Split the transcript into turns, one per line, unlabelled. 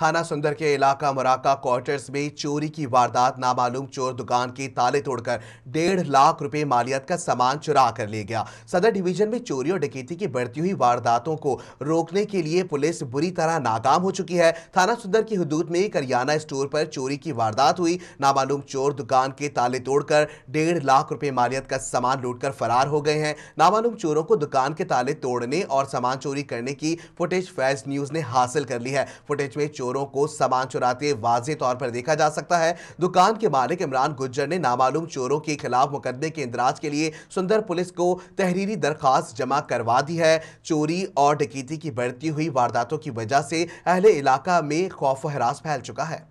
थाना सुंदर के इलाका मराका क्वार्टर्स में चोरी की वारदात नामालूम चोर दुकान के ताले तोड़कर डेढ़ लाख रुपए मालियत का सामान चुरा कर ले गया सदर डिवीजन में चोरी और डकैती की बढ़ती हुई वारदातों को रोकने के लिए पुलिस बुरी तरह नाकाम हो चुकी है थाना सुंदर की हदूद में करियाना स्टोर पर चोरी की वारदात हुई नामालूम चोर दुकान के ताले तोड़कर डेढ़ लाख रुपए मालियत का सामान लूट फरार हो गए हैं नामालूम चोरों को दुकान के ताले तोड़ने और सामान चोरी करने की फुटेज फैज न्यूज ने हासिल कर ली है फुटेज में चोर चोरों को सामान चुराते वाजे तौर पर देखा जा सकता है दुकान के मालिक इमरान गुज्जर ने नामालूम चोरों के खिलाफ मुकदमे के इंदराज के लिए सुंदर पुलिस को तहरीरी दरखास्त जमा करवा दी है चोरी और डकीती की बढ़ती हुई वारदातों की वजह से अहले इलाका में खौफ हरास फैल चुका है